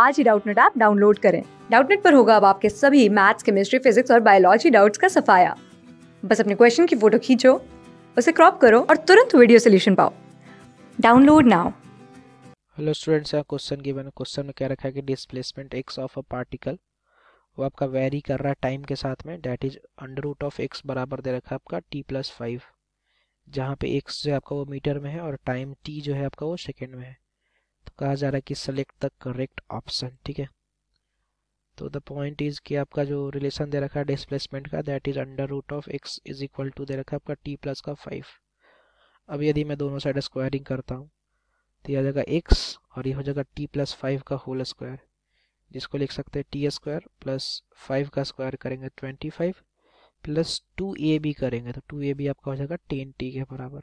आज ही Doubtnut app download करें डाउटनेट पर होगा अब आपके सभी मैथ्स केमिस्ट्री फिजिक्स और बायोलॉजी डाउट्स का सफाया बस अपने क्वेश्चन की फोटो खींचो उसे क्रॉप करो और तुरंत वीडियो सोल्यूशन पाओ डाउनलोड नाउ हेलो स्टूडेंट्स यहाँ क्वेश्चन गिवन है क्वेश्चन में क्या रखा है कि displacement x of a particle वो आपका वेरी कर रहा है टाइम के साथ में that is under root of x बराबर दे रखा है आपका टी प्लस फाइव जहाँ पे एक्स जो है आपका वो मीटर में है और टाइम टी जो है आपका वो सेकेंड में है कहा जा रहा है कि सेलेक्ट द करेक्ट ऑप्शन ठीक है तो द पॉइंट इज कि आपका जो रिलेशन दे रखा है डिस्प्लेसमेंट का that is under root of x is equal to दे रखा है आपका टी प्लस का फाइव अब यदि मैं दोनों साइड स्क्वायरिंग करता हूँ तो यह आ जाएगा एक्स और यह हो जाएगा टी प्लस फाइव का होल स्क्वायर जिसको लिख सकते हैं टी स्क्वायर प्लस फाइव का स्क्वायर करेंगे twenty five plus two a b करेंगे तो टू ए बी आपका हो जाएगा टेन टी के बराबर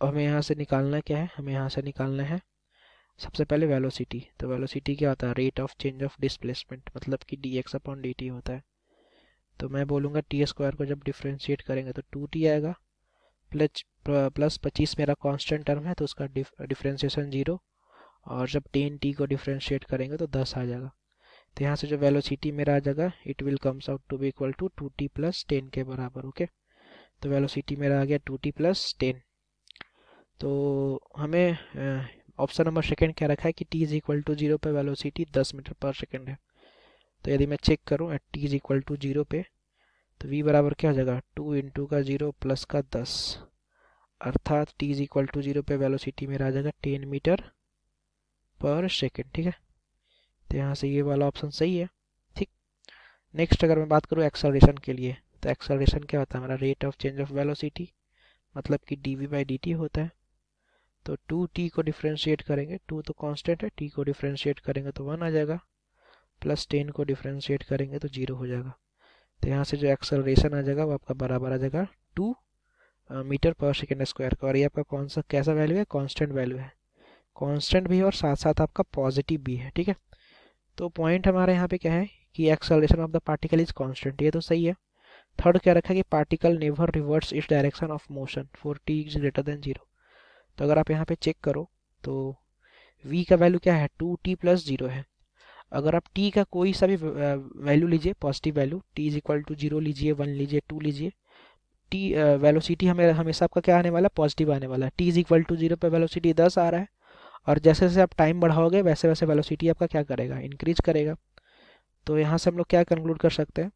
और हमें यहाँ से निकालना क्या है हमें यहाँ से निकालना है सबसे पहले वेलोसिटी तो वेलोसिटी क्या होता है rate of change of displacement मतलब कि d x upon d t होता है तो मैं बोलूँगा टी स्क्वायर को जब डिफ्रेंशिएट करेंगे तो टू टी आएगा प्लस प्लस पच्चीस मेरा कांस्टेंट टर्म है तो उसका डिफ्रेंशिएशन जीरो और जब टेन टी को डिफ्रेंशिएट करेंगे तो दस आ जाएगा तो यहाँ से जो वेलोसिटी मेरा आ जाएगा it will comes out to be equal to two t plus ten के बराबर ओके तो वेलोसिटी मेरा आ गया टू टी प्लस टेन तो हमें ऑप्शन नंबर सेकंड क्या रखा है कि t is equal to zero पे वेलोसिटी दस मीटर पर सेकंड है तो यदि मैं चेक करूँ at t is equal to zero पे तो वी बराबर क्या हो जाएगा टू टू का जीरो प्लस का दस अर्थात t is equal to zero पे वेलोसिटी मेरा आ जाएगा टेन मीटर पर सेकेंड ठीक है तो यहाँ से ये वाला ऑप्शन सही है ठीक नेक्स्ट अगर मैं बात करूँ एक्सलेशन के लिए तो एक्सलेशन क्या होता है हमारा rate of change of velocity मतलब कि d v by d t होता है तो टू टी को डिफ्रेंशिएट करेंगे टू तो कांस्टेंट है टी को डिफ्रेंशिएट करेंगे तो वन आ जाएगा प्लस टेन को डिफ्रेंशिएट करेंगे तो जीरो हो जाएगा तो यहाँ से जो एक्सलरेशन आ जाएगा वो आपका बराबर आ जाएगा टू मीटर पर सेकेंड स्क्वायर का और ये आपका कौन सा कैसा वैल्यू है कॉन्स्टेंट वैल्यू है कॉन्स्टेंट भी और साथ साथ आपका पॉजिटिव भी है ठीक है तो पॉइंट हमारे यहाँ पे क्या है कि acceleration of the particle is constant ये तो सही है थर्ड क्या रखा है कि particle never reverse its direction of motion for t is greater than zero तो अगर आप यहाँ पे चेक करो तो v का वैल्यू क्या है टू टी प्लस जीरो है अगर आप t का कोई सा भी वैल्यू लीजिए positive value t is equal to zero लीजिए वन लीजिए टू लीजिए टी वेलोसिटी हमें हमेशा आपका क्या आने वाला पॉजिटिव आने वाला है t is equal to zero पर वेलोसिटी दस आ रहा है और जैसे जैसे आप टाइम बढ़ाओगे वैसे वैसे वेलोसिटी आपका क्या करेगा इंक्रीज करेगा तो यहाँ से हम लोग क्या कंक्लूड कर सकते हैं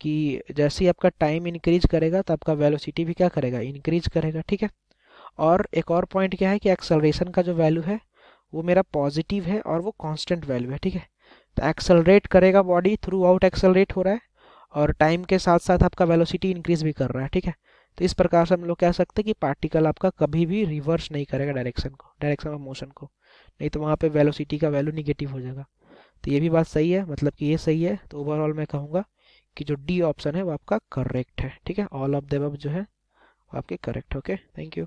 कि जैसे ही आपका टाइम इंक्रीज करेगा तो आपका वेलोसिटी भी क्या करेगा इंक्रीज करेगा ठीक है और एक और पॉइंट क्या है कि एक्सलरेशन का जो वैल्यू है वो मेरा पॉजिटिव है और वो कांस्टेंट वैल्यू है ठीक है तो एक्सलरेट करेगा बॉडी थ्रू आउट एक्सलरेट हो रहा है और टाइम के साथ साथ आपका वेलोसिटी इंक्रीज भी कर रहा है ठीक है तो इस प्रकार से हम लोग कह सकते हैं कि पार्टिकल आपका कभी भी रिवर्स नहीं करेगा डायरेक्शन को डायरेक्शन ऑफ मोशन को नहीं तो वहाँ पर वेलोसिटी का वैल्यू निगेटिव हो जाएगा तो ये भी बात सही है मतलब कि ये सही है तो ओवरऑल मैं कहूँगा कि जो डी ऑप्शन है वो आपका करेक्ट है ठीक है ऑल ऑफ दब जो है आपके करेक्ट ओके थैंक यू